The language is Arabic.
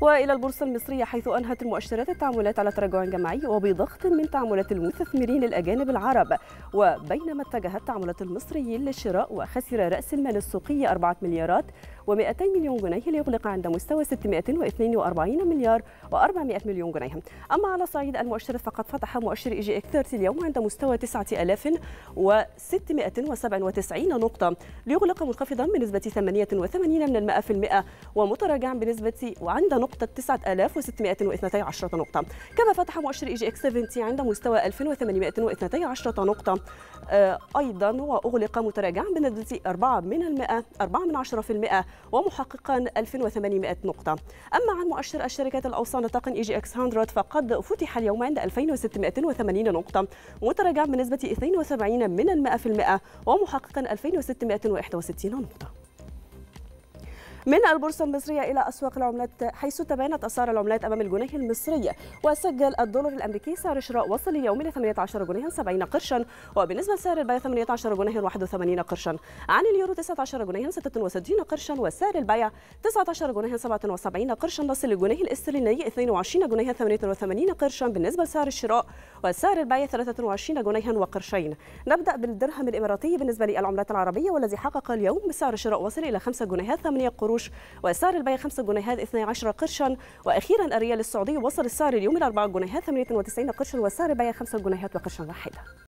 والى البورصه المصريه حيث انهت المؤشرات التعاملات على تراجع جماعي وبضغط من تعاملات المستثمرين الاجانب العرب وبينما اتجهت تعاملات المصريين للشراء وخسر راس المال السوقي 4 مليارات و200 مليون جنيه ليغلق عند مستوى 642 مليار و400 مليون جنيه أما على صعيد المؤشرات فقد فتح مؤشر إي جي 30 اليوم عند مستوى 9697 نقطة ليغلق منخفضا بنسبة 88 من المائة في المئة ومتراجعا بنسبة وعند نقطة 9612 نقطة كما فتح مؤشر إي جي 70 عند مستوى 1812 نقطة آه، أيضا وأغلق متراجعا بنسبة 4 من المائة 4 من 10 في المائة ومحققا 2800 نقطة أما عن مؤشر الشركات الأوسط نطاق إي جي إكس 100 فقد فتح اليوم عند 2680 نقطة متراجع بنسبة 72 من المائة في المائة ومحققا 2661 نقطة من البورصة المصرية إلى أسواق العملات حيث تباينت أسعار العملات أمام الجنيه المصري وسجل الدولار الأمريكي سعر شراء وصل اليومي 18 جنيها 70 قرشا وبالنسبة لسعر البيع 18 جنيها 81 قرشا عن اليورو 19 جنيها 66 قرشا وسعر البيع 19 جنيها 77 قرشا نصل الجنيه الاسترليني 22 جنيها 88 قرشا بالنسبة لسعر الشراء وسعر البيع 23 جنيها وقرشين نبدأ بالدرهم الإماراتي بالنسبة للعملات العربية والذي حقق اليوم سعر شراء وصل إلى 5 جنيها 8 قروش قروش وسعر البيع 5 جنيهات 12 قرشا واخيرا الريال السعودي وصل السعر اليوم الى 4 جنيهات 98 قرشا وسعر البيع 5 جنيهات وقرشا واحدا